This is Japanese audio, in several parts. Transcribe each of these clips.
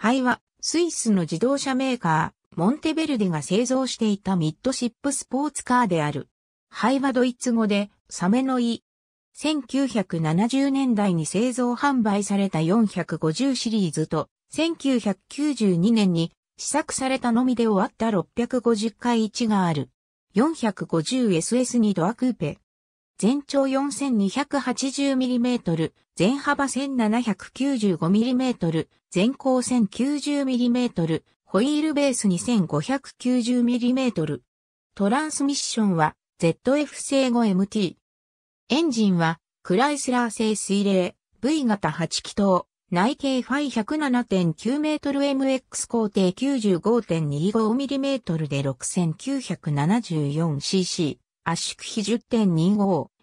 ハイは、スイスの自動車メーカー、モンテベルデが製造していたミッドシップスポーツカーである。ハイはドイツ語で、サメのイ。1970年代に製造販売された450シリーズと、1992年に試作されたのみで終わった650回1がある。450SS2 ドアクーペ、全長 4280mm、全幅 1795mm、全高 1090mm、ホイールベース 2590mm。トランスミッションは ZF 製 5MT。エンジンはクライスラー製水冷 V 型8気筒。内径ファイ 107.9mmX 工程 95.25mm で 6974cc。圧縮比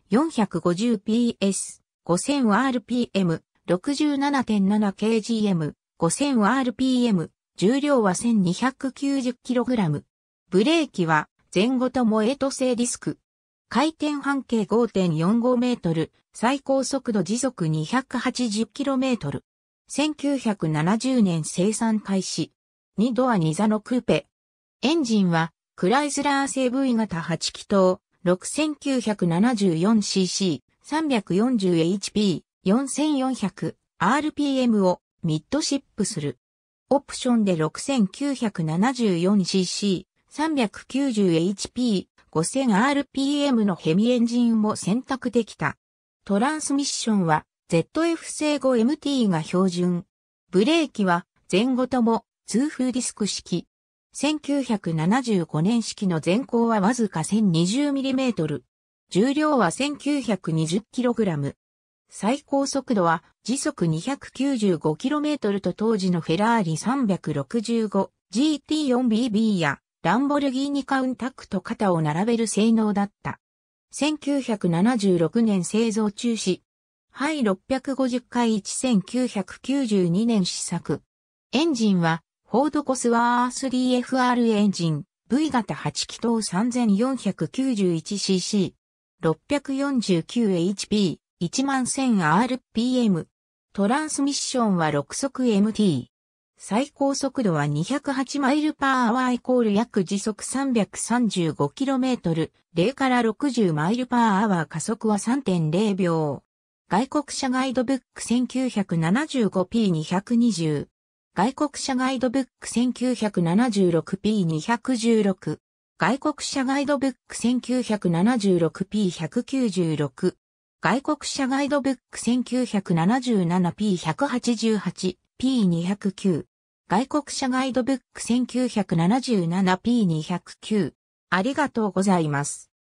10.25-450PS、5000rpm、67.7kgm、5000rpm、重量は 1290kg。ブレーキは前後ともエト製ディスク。回転半径5.45メートル、最高速度時速 280km。1970年生産開始。2ドア2座のクーペ。エンジンはクライズラー製 V 型8気筒、6974cc、340hp、4400rpm をミッドシップする。オプションで 6974cc、390hp、5000rpm のヘミエンジンも選択できた。トランスミッションは ZF 製 5MT が標準。ブレーキは前後とも通風ディスク式。1975年式の全高はわずか 1020mm。重量は 1920kg。最高速度は時速 295km と当時のフェラーリ 365GT4BB やランボルギーニカウンタクと肩を並べる性能だった。1976年製造中止。ハイ650回1992年試作。エンジンはフォードコスワー 3FR エンジン、V 型8気筒 3491cc、649HP、11000rpm。トランスミッションは6速 MT。最高速度は208マイルパワーイコール約時速 335km、0から60マイルパーアワー加速は3.0秒。外国車ガイドブック 1975p220。外国車ガイドブック 1976p216 外国車ガイドブック 1976p196 外国車ガイドブック 1977p188p209 外国車ガイドブック 1977p209 ありがとうございます。